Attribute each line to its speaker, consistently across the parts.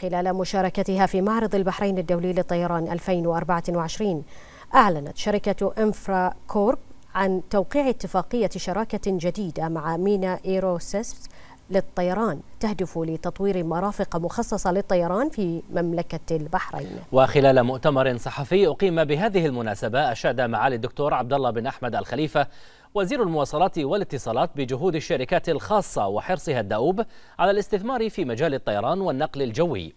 Speaker 1: خلال مشاركتها في معرض البحرين الدولي للطيران 2024 أعلنت شركة إنفرا كورب عن توقيع اتفاقية شراكة جديدة مع مينا إيروسيس للطيران تهدف لتطوير مرافق مخصصة للطيران في مملكة البحرين
Speaker 2: وخلال مؤتمر صحفي أقيم بهذه المناسبة أشاد معالي الدكتور عبد الله بن أحمد الخليفة وزير المواصلات والاتصالات بجهود الشركات الخاصة وحرصها الدؤوب على الاستثمار في مجال الطيران والنقل الجوي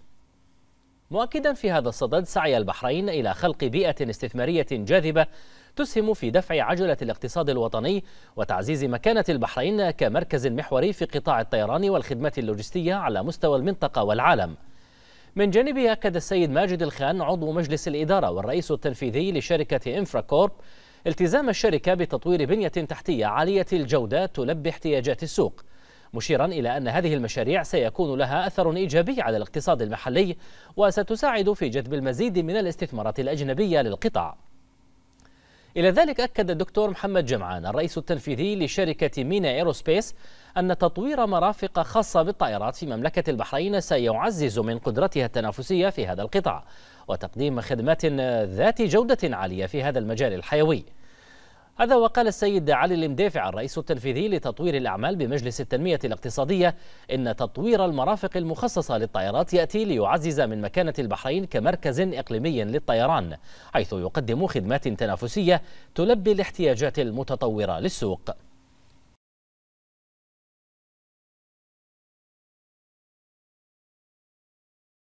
Speaker 2: مؤكدا في هذا الصدد سعي البحرين إلى خلق بيئة استثمارية جاذبة تسهم في دفع عجلة الاقتصاد الوطني وتعزيز مكانة البحرين كمركز محوري في قطاع الطيران والخدمات اللوجستية على مستوى المنطقة والعالم من جانبه أكد السيد ماجد الخان عضو مجلس الإدارة والرئيس التنفيذي لشركة إنفراكورب التزام الشركة بتطوير بنية تحتية عالية الجودة تلبي احتياجات السوق مشيرا إلى أن هذه المشاريع سيكون لها أثر إيجابي على الاقتصاد المحلي وستساعد في جذب المزيد من الاستثمارات الأجنبية للقطاع إلى ذلك أكد الدكتور محمد جمعان الرئيس التنفيذي لشركة مينا إيروسبيس أن تطوير مرافق خاصة بالطائرات في مملكة البحرين سيعزز من قدرتها التنافسية في هذا القطاع وتقديم خدمات ذات جودة عالية في هذا المجال الحيوي هذا وقال السيد علي المدافع الرئيس التنفيذي لتطوير الأعمال بمجلس التنمية الاقتصادية إن تطوير المرافق المخصصة للطائرات يأتي ليعزز من مكانة البحرين كمركز إقليمي للطيران حيث يقدم خدمات تنافسية تلبي الاحتياجات المتطورة للسوق